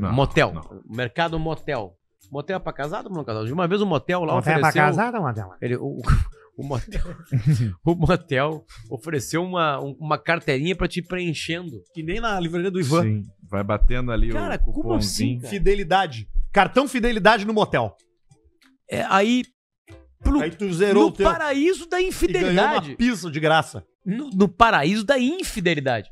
Não, motel. Não. Mercado motel. Motel é pra casado ou não é casado? De uma vez o um motel lá motel ofereceu... Motel é pra casado ou motel? Ele, o, o motel, o motel ofereceu uma, uma carteirinha pra te ir preenchendo. Que nem na livraria do Ivan. Sim, vai batendo ali cara, o Como assim, cara? Fidelidade. Cartão fidelidade no motel. É, aí... Pro, aí tu zerou no o teu. paraíso da infidelidade. E ganhou uma pizza de graça. No, no paraíso da infidelidade.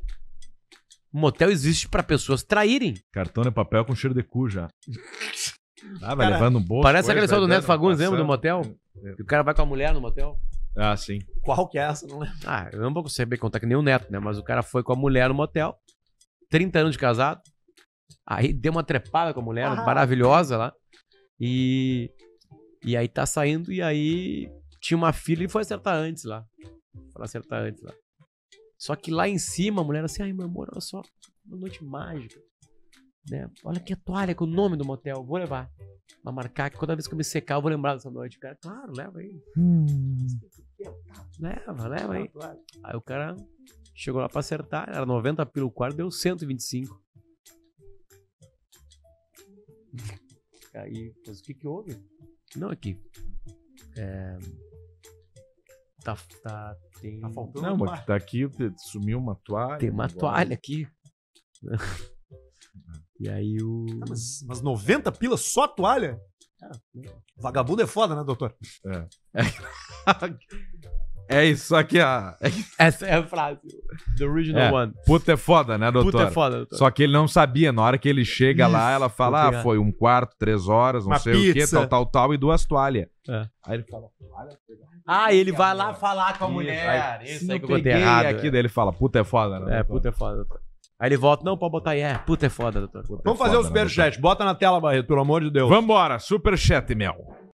Motel existe para pessoas traírem. Cartão é papel com cheiro de cu já. Ah, vai cara, levando um bolso. Parece aquele história do Neto Fagundes, lembra do motel? É. Que o cara vai com a mulher no motel. Ah, sim. Qual que é essa? Não lembro. Ah, eu não vou saber contar que nem o Neto, né? Mas o cara foi com a mulher no motel, 30 anos de casado. Aí deu uma trepada com a mulher, ah. maravilhosa lá. E. E aí tá saindo, e aí tinha uma filha e foi acertar antes lá. Foi acertar antes lá. Só que lá em cima a mulher assim, ai meu amor, olha só, uma noite mágica. Né? Olha que toalha com o nome do motel, vou levar. Pra marcar que toda vez que eu me secar, eu vou lembrar dessa noite. O cara, claro, leva aí. Hum. Leva, leva aí. Aí o cara chegou lá pra acertar, era 90 pelo quarto, deu 125. Aí, mas o que que houve? Não, aqui. É... Eh, Tá, tá, tem... tá faltando. Não, mas tá aqui, sumiu uma toalha. Tem uma toalha aqui. e aí o. Ah, mas, mas 90 pilas só a toalha? Ah, Vagabundo é foda, né, doutor? É. É isso aqui, ó. É Essa é a frase. The original é. one. Puta é foda, né, doutor? Puta é foda, doutor. Só que ele não sabia. Na hora que ele chega isso. lá, ela fala: ah, foi um quarto, três horas, não Uma sei pizza. o quê, tal, tal, tal, e duas toalhas. É. Aí ele fala: ah, ele vai lá falar com a mulher. Isso, isso aí que eu errado. aqui, é. daí ele fala: puta é foda, né? É, puta é foda, doutor. Aí ele volta, não, pode botar aí. É, puta é foda, doutor. Puta é Vamos é fazer foda, o superchat. Né, Bota na tela, Barreto, pelo amor de Deus. Vambora, superchat, Mel.